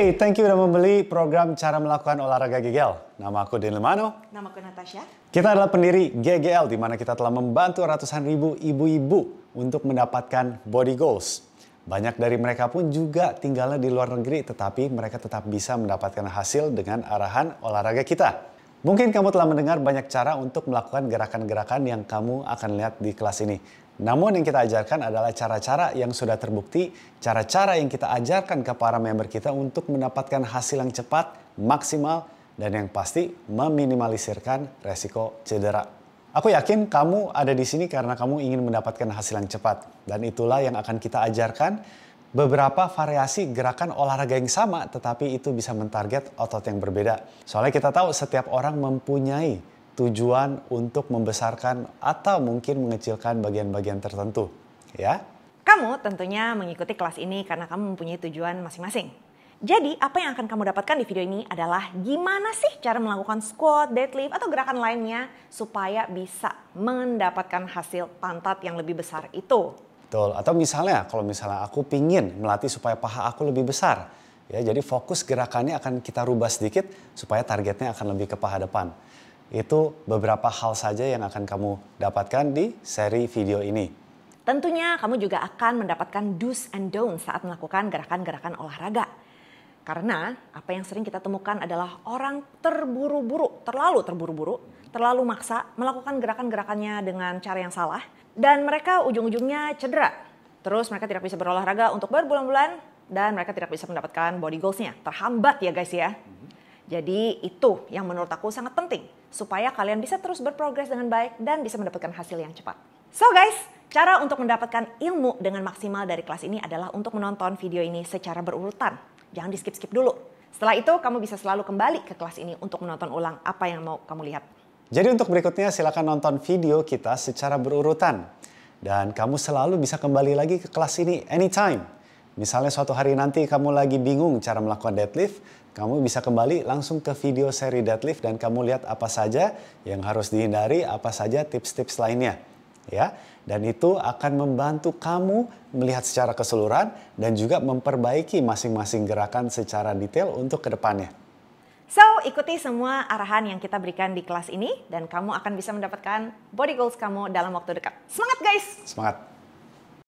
Hey, thank you udah membeli program Cara Melakukan Olahraga GGL. Nama aku Daniel Mano. Nama aku Natasha. Kita adalah pendiri GGL di mana kita telah membantu ratusan ribu ibu-ibu untuk mendapatkan body goals. Banyak dari mereka pun juga tinggalnya di luar negeri tetapi mereka tetap bisa mendapatkan hasil dengan arahan olahraga kita. Mungkin kamu telah mendengar banyak cara untuk melakukan gerakan-gerakan yang kamu akan lihat di kelas ini. Namun yang kita ajarkan adalah cara-cara yang sudah terbukti, cara-cara yang kita ajarkan ke para member kita untuk mendapatkan hasil yang cepat, maksimal, dan yang pasti meminimalisirkan resiko cedera. Aku yakin kamu ada di sini karena kamu ingin mendapatkan hasil yang cepat. Dan itulah yang akan kita ajarkan beberapa variasi gerakan olahraga yang sama tetapi itu bisa mentarget otot yang berbeda. Soalnya kita tahu setiap orang mempunyai tujuan untuk membesarkan atau mungkin mengecilkan bagian-bagian tertentu, ya. Kamu tentunya mengikuti kelas ini karena kamu mempunyai tujuan masing-masing. Jadi, apa yang akan kamu dapatkan di video ini adalah gimana sih cara melakukan squat, deadlift, atau gerakan lainnya supaya bisa mendapatkan hasil pantat yang lebih besar itu. Betul. Atau misalnya kalau misalnya aku pingin melatih supaya paha aku lebih besar, ya jadi fokus gerakannya akan kita rubah sedikit supaya targetnya akan lebih ke paha depan. Itu beberapa hal saja yang akan kamu dapatkan di seri video ini. Tentunya kamu juga akan mendapatkan do's and don'ts saat melakukan gerakan-gerakan olahraga. Karena apa yang sering kita temukan adalah orang terburu-buru, terlalu terburu-buru, terlalu maksa melakukan gerakan-gerakannya dengan cara yang salah dan mereka ujung-ujungnya cedera. Terus mereka tidak bisa berolahraga untuk berbulan-bulan dan mereka tidak bisa mendapatkan body goals-nya. Terhambat ya guys ya. Jadi itu yang menurut aku sangat penting supaya kalian bisa terus berprogres dengan baik dan bisa mendapatkan hasil yang cepat. So guys, cara untuk mendapatkan ilmu dengan maksimal dari kelas ini adalah untuk menonton video ini secara berurutan jangan di skip-skip dulu. Setelah itu kamu bisa selalu kembali ke kelas ini untuk menonton ulang apa yang mau kamu lihat. Jadi untuk berikutnya silakan nonton video kita secara berurutan. Dan kamu selalu bisa kembali lagi ke kelas ini anytime. Misalnya suatu hari nanti kamu lagi bingung cara melakukan deadlift, kamu bisa kembali langsung ke video seri deadlift dan kamu lihat apa saja yang harus dihindari, apa saja tips-tips lainnya ya. Dan itu akan membantu kamu melihat secara keseluruhan dan juga memperbaiki masing-masing gerakan secara detail untuk kedepannya. So, ikuti semua arahan yang kita berikan di kelas ini dan kamu akan bisa mendapatkan body goals kamu dalam waktu dekat. Semangat guys! Semangat!